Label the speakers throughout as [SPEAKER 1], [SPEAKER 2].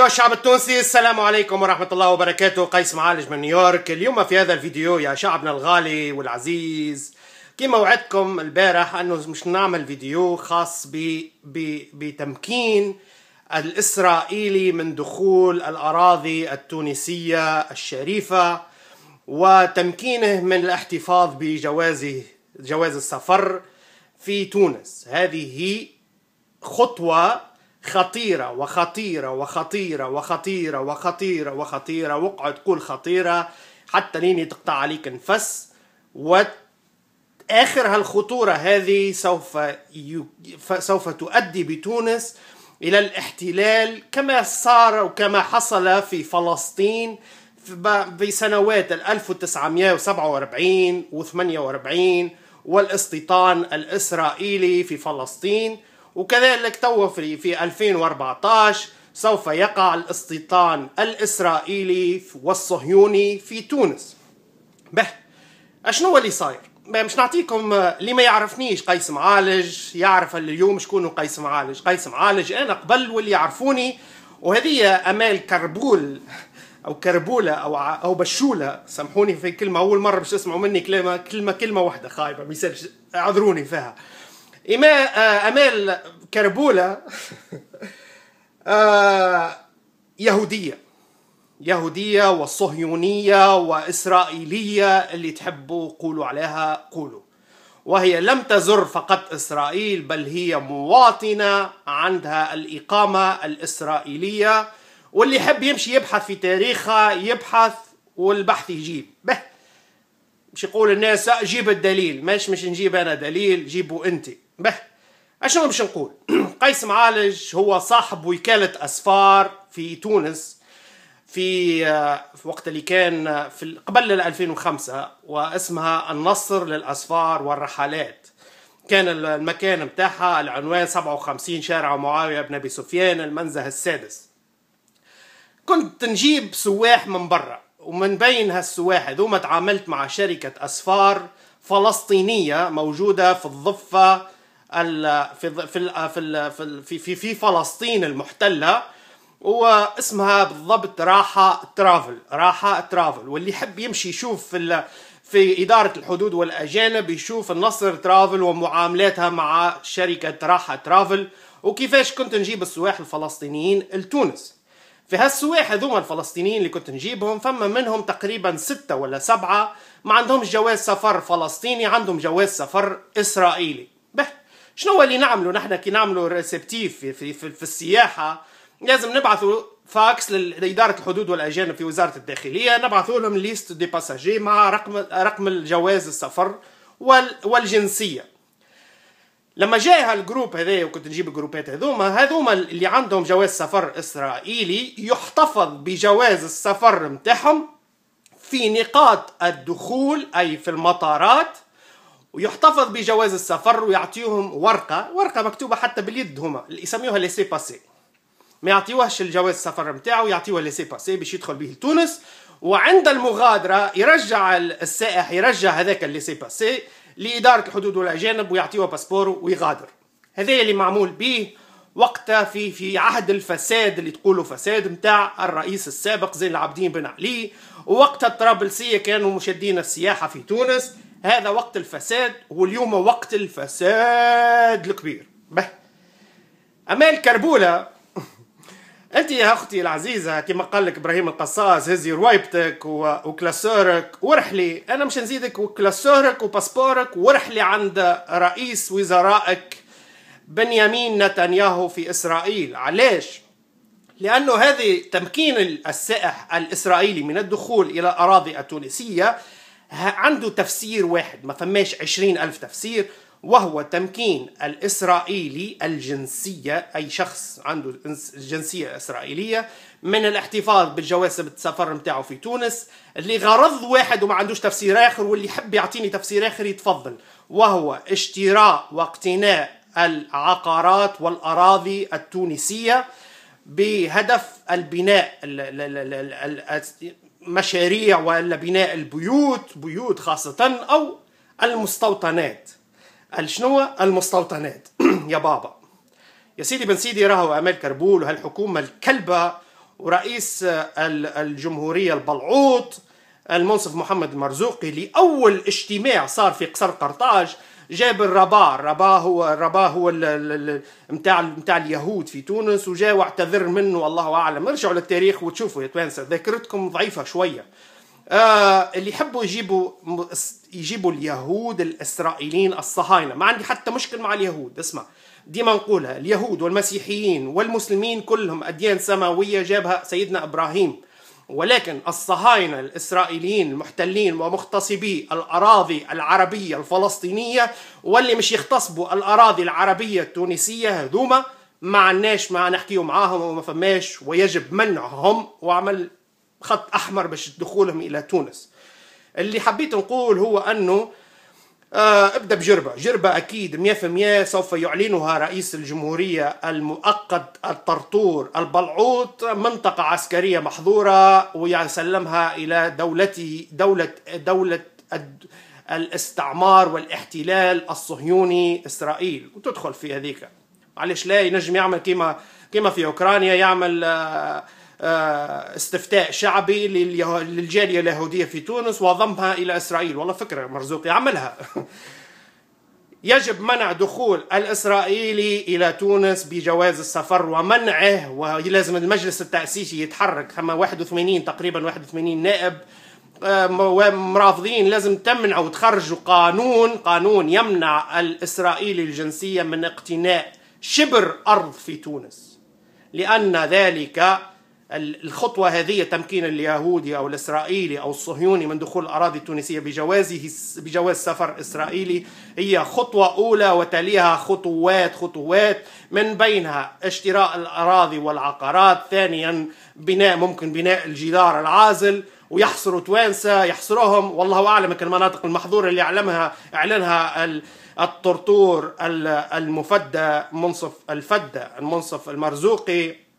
[SPEAKER 1] أيها الشعب التونسي السلام عليكم ورحمة الله وبركاته قيس معالج من نيويورك اليوم في هذا الفيديو يا شعبنا الغالي والعزيز كما وعدتكم البارح أنه مش نعمل فيديو خاص ب... ب... بتمكين الإسرائيلي من دخول الأراضي التونسية الشريفة وتمكينه من الاحتفاظ بجوازه جواز السفر في تونس هذه خطوة خطيرة وخطيرة وخطيرة وخطيرة وخطيرة وخطيرة وقعد قول خطيرة حتى لين تقطع عليك نفس وآخر هالخطورة هذه سوف ي... سوف تؤدي بتونس إلى الاحتلال كما صار وكما حصل في فلسطين بسنوات 1947 و48 والاستيطان الإسرائيلي في فلسطين وكذلك تو في 2014 سوف يقع الاستيطان الإسرائيلي والصهيوني في تونس به أشنو اللي صاير باش نعطيكم اللي ما يعرفنيش قيس معالج يعرف اليوم شكون قيس معالج قيس معالج انا قبل واللي يعرفوني وهذه امال كربول او كربوله او او بشوله سامحوني في كلمه اول مره باش تسمعوا مني كلمه كلمه كلمه واحده خايبه ما اعذروني فيها آه، امال كربوله آه، يهوديه يهوديه وصهيونيه واسرائيليه اللي تحبوا قولوا عليها قولوا وهي لم تزر فقط اسرائيل بل هي مواطنه عندها الاقامه الاسرائيليه واللي يحب يمشي يبحث في تاريخها يبحث والبحث يجيب به مش يقول الناس آه، جيب الدليل مش مش نجيب انا دليل جيبوا انت به اشنو باش نقول قيس معالج هو صاحب وكالة أسفار في تونس في, في آه، وقت اللي كان آه، في قبل 2005 واسمها النصر للأسفار والرحلات كان المكان متاعها العنوان 57 شارع معاوية بن أبي سفيان المنزه السادس كنت نجيب سواح من برا ومن بين هالسواح هذوما تعاملت مع شركة أسفار فلسطينية موجودة في الضفة في في في في في فلسطين المحتله واسمها بالضبط راحه ترافل راحه ترافل واللي يحب يمشي يشوف في في إدارة الحدود والأجانب يشوف النصر ترافل ومعاملاتها مع شركة راحة ترافل وكيفاش كنت نجيب السواح الفلسطينيين لتونس في هالسواح هذوما الفلسطينيين اللي كنت نجيبهم فما منهم تقريبا ستة ولا سبعة ما عندهمش جواز سفر فلسطيني عندهم جواز سفر إسرائيلي شنو هو اللي نعمله نحن كي نعملوا ريسبتيف في, في, في, في السياحه لازم نبعثوا فاكس لاداره الحدود والاجانب في وزاره الداخليه نبعثوا لهم ليست دي باساجي مع رقم رقم الجواز السفر والجنسيه لما جاء هالجروب هذا وكنت نجيب الجروبات هذوما هذوما اللي عندهم جواز سفر اسرائيلي يحتفظ بجواز السفر متاعهم في نقاط الدخول اي في المطارات ويحتفظ بجواز السفر ويعطيهم ورقه ورقه مكتوبه حتى باليد هما اللي يسميوها ليسي باسي ما يعطيوهش الجواز السفر نتاعو يعطيوه ليسي باسي باش يدخل به لتونس وعند المغادره يرجع السائح يرجع هذاك الليسي باسي لاداره الحدود والاجانب ويعطيوه باسبور ويغادر هذا اللي معمول به وقتها في في عهد الفساد اللي تقولوا فساد نتاع الرئيس السابق زين العابدين بن علي ووقتها الطرابلسيه كانوا مشدين السياحه في تونس هذا وقت الفساد واليوم وقت الفساد الكبير به أما الكربولة أنت يا أختي العزيزة كما قال لك إبراهيم القصاص هزي روايبتك وكلاسورك ورحلي أنا مش نزيدك وكلاسورك وباسبورك ورحلي عند رئيس وزرائك بنيامين نتنياهو في إسرائيل علاش؟ لأنه هذه تمكين السائح الإسرائيلي من الدخول إلى الأراضي التونسية عنده تفسير واحد ما فماش عشرين ألف تفسير وهو تمكين الإسرائيلي الجنسية أي شخص عنده جنسية إسرائيلية من الاحتفاظ بالجواز السفر متاعه في تونس لغرض واحد وما عندوش تفسير آخر واللي يحب يعطيني تفسير آخر يتفضل وهو اشتراء واقتناء العقارات والأراضي التونسية بهدف البناء مشاريع والا بناء البيوت بيوت خاصه او المستوطنات شنو المستوطنات يا بابا يا سيدي بن سيدي راهو امال كربول وهالحكومه الكلبه ورئيس الجمهوريه البلعوط المنصف محمد المرزوقي لاول اجتماع صار في قصر قرطاج جاب الربا الربا هو الربا هو نتاع نتاع اليهود في تونس وجا واعتذر منه الله اعلم ارجعوا للتاريخ وتشوفوا يا توانسه ذاكرتكم ضعيفه شويه آه اللي يحبوا يجيبوا يجيبوا اليهود الاسرائيليين الصهاينه ما عندي حتى مشكل مع اليهود اسمع ديما نقولها اليهود والمسيحيين والمسلمين كلهم اديان سماويه جابها سيدنا ابراهيم ولكن الصهاينة الإسرائيليين المحتلين ومغتصبي الأراضي العربية الفلسطينية واللي مش يغتصبوا الأراضي العربية التونسية هذوما ما عناش ما نحكيو معاهم وما فماش ويجب منعهم وعمل خط أحمر باش دخولهم إلى تونس اللي حبيت نقول هو أنه آه، ابدأ بجربة جربة أكيد 100% سوف يعلنها رئيس الجمهورية المؤقت الطرطور البلعوط منطقة عسكرية محظورة ويسلمها إلى دولته دولة دولة الاستعمار والاحتلال الصهيوني إسرائيل وتدخل في هذيك معلش لا ينجم يعمل كما كما في أوكرانيا يعمل آه آه، استفتاء شعبي للجالية اليهودية في تونس وضمها إلى إسرائيل والله فكرة مرزوق يعملها يجب منع دخول الإسرائيلي إلى تونس بجواز السفر ومنعه ولازم المجلس التأسيسي يتحرك ثم 81 تقريبا 81 نائب آه، مرافضين لازم تمنعوا وتخرجوا قانون قانون يمنع الإسرائيلي الجنسية من اقتناء شبر أرض في تونس لأن ذلك الخطوة هذه تمكين اليهودي أو الإسرائيلي أو الصهيوني من دخول الأراضي التونسية بجوازه بجواز سفر إسرائيلي هي خطوة أولى وتليها خطوات خطوات من بينها اشتراء الأراضي والعقارات ثانيا بناء ممكن بناء الجدار العازل ويحصروا توانسة يحصرهم والله أعلم كل المناطق المحظورة اللي أعلمها أعلنها الطرطور المفدى منصف الفدة المنصف المرزوقي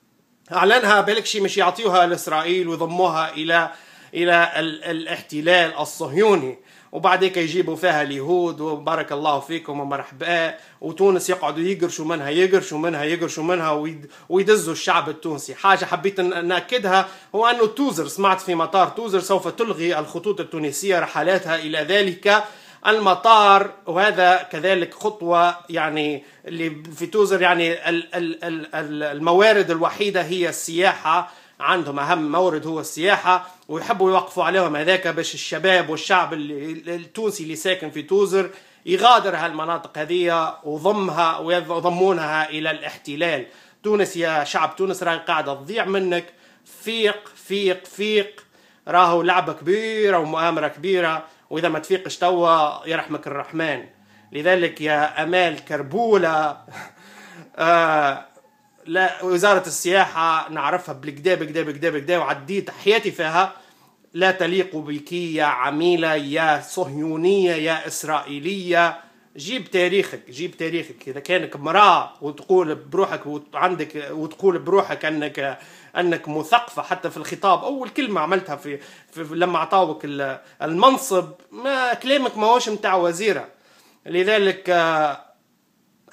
[SPEAKER 1] اعلنها بلكشي مش يعطيوها لاسرائيل ويضموها الى الى ال الاحتلال الصهيوني وبعد هيك يجيبوا فيها اليهود وبارك الله فيكم ومرحبا وتونس يقعدوا يقرشوا منها يقرشوا منها يقرشوا منها ويدزوا الشعب التونسي حاجه حبيت ناكدها هو انه توزر سمعت في مطار توزر سوف تلغي الخطوط التونسيه رحلاتها الى ذلك المطار وهذا كذلك خطوة يعني اللي في توزر يعني الموارد الوحيدة هي السياحة عندهم أهم مورد هو السياحة ويحبوا يوقفوا عليهم هذاك باش الشباب والشعب التونسي اللي ساكن في توزر يغادر هالمناطق هذية وضمها ويضمونها إلى الاحتلال تونس يا شعب تونس راهي قاعدة تضيع منك فيق فيق فيق راهو لعبة كبيرة ومؤامرة كبيرة واذا ما تفيقش توا يرحمك الرحمن لذلك يا امال كربوله آه لا وزاره السياحه نعرفها بالكدا بكدا بكدا بكدا وعديت حياتي فيها لا تليق بك يا عميله يا صهيونيه يا اسرائيليه جيب تاريخك جيب تاريخك اذا كانك امراه وتقول بروحك وعندك وتقول بروحك انك انك مثقفه حتى في الخطاب اول كلمه عملتها في, في لما عطاوك المنصب ما كلامك ماهوش نتاع وزيره لذلك آه،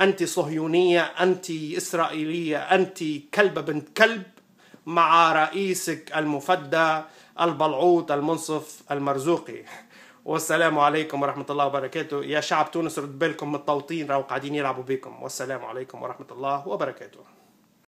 [SPEAKER 1] انت صهيونيه انت اسرائيليه انت كلبه بنت كلب مع رئيسك المفدى البلعوط المنصف المرزوقي والسلام عليكم ورحمة الله وبركاته يا شعب تونس رد بالكم من التوطين راهو قاعدين يلعبوا بكم والسلام عليكم ورحمة الله وبركاته